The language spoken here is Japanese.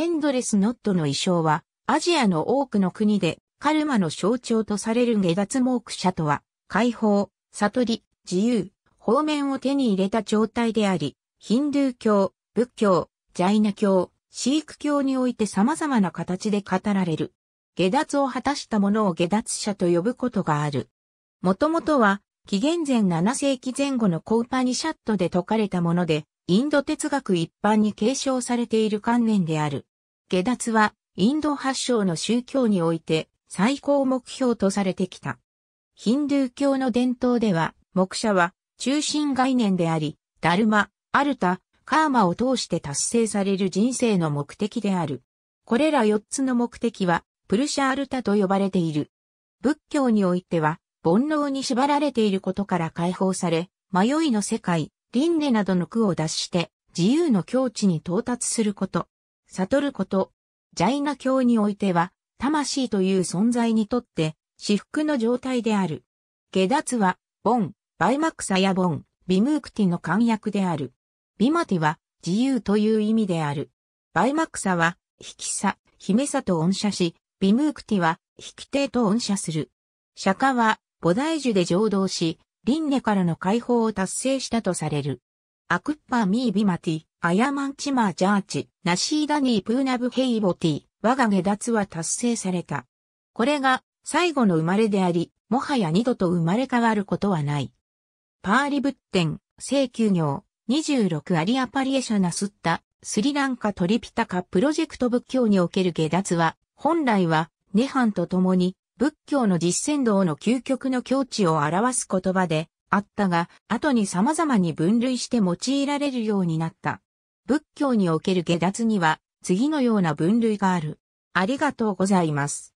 エンドレスノットの衣装は、アジアの多くの国で、カルマの象徴とされる下脱モークシとは、解放、悟り、自由、方面を手に入れた状態であり、ヒンドゥー教、仏教、ジャイナ教、シーク教において様々な形で語られる。下脱を果たしたものを下脱者と呼ぶことがある。もともとは、紀元前7世紀前後のコーパニシャットで説かれたもので、インド哲学一般に継承されている観念である。下脱は、インド発祥の宗教において、最高目標とされてきた。ヒンドゥー教の伝統では、目者は中心概念であり、ダルマ、アルタ、カーマを通して達成される人生の目的である。これら4つの目的は、プルシャアルタと呼ばれている。仏教においては、煩悩に縛られていることから解放され、迷いの世界、輪廻などの苦を脱して、自由の境地に到達すること、悟ること、ジャイナ教においては、魂という存在にとって、至福の状態である。下脱は、ボン、バイマクサやボン、ビムークティの簡約である。ビマティは、自由という意味である。バイマクサは、引きさ、姫さと恩赦し、ビムークティは、引き手と恩赦する。釈迦は、菩提樹で浄土し、輪廻からの解放を達成したとされる。アクッパーミービマティ、アヤマンチマージャーチ、ナシーダニープーナブヘイボティ、我が下脱は達成された。これが最後の生まれであり、もはや二度と生まれ変わることはない。パーリ仏典、正休業、26アリアパリエシャナスッタ、スリランカトリピタカプロジェクト仏教における下脱は、本来は、涅槃と共に仏教の実践道の究極の境地を表す言葉であったが、後に様々に分類して用いられるようになった。仏教における下脱には次のような分類がある。ありがとうございます。